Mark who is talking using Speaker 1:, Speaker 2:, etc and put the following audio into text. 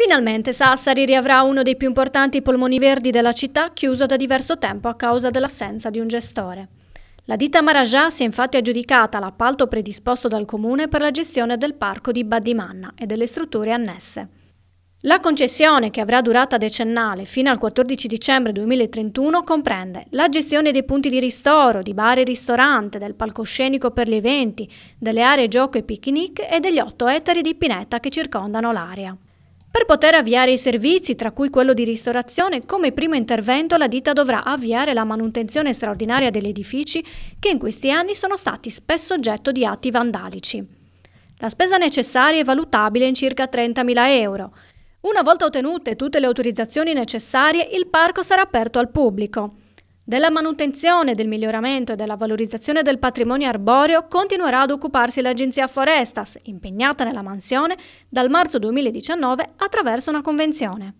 Speaker 1: Finalmente Sassari riavrà uno dei più importanti polmoni verdi della città chiuso da diverso tempo a causa dell'assenza di un gestore. La ditta Marajà si è infatti aggiudicata l'appalto predisposto dal comune per la gestione del parco di Badimanna e delle strutture annesse. La concessione, che avrà durata decennale fino al 14 dicembre 2031, comprende la gestione dei punti di ristoro, di bar e ristorante, del palcoscenico per gli eventi, delle aree gioco e picnic e degli 8 ettari di pineta che circondano l'area. Per poter avviare i servizi, tra cui quello di ristorazione, come primo intervento la ditta dovrà avviare la manutenzione straordinaria degli edifici che in questi anni sono stati spesso oggetto di atti vandalici. La spesa necessaria è valutabile in circa 30.000 euro. Una volta ottenute tutte le autorizzazioni necessarie, il parco sarà aperto al pubblico. Della manutenzione, del miglioramento e della valorizzazione del patrimonio arboreo continuerà ad occuparsi l'Agenzia Forestas, impegnata nella mansione dal marzo 2019 attraverso una convenzione.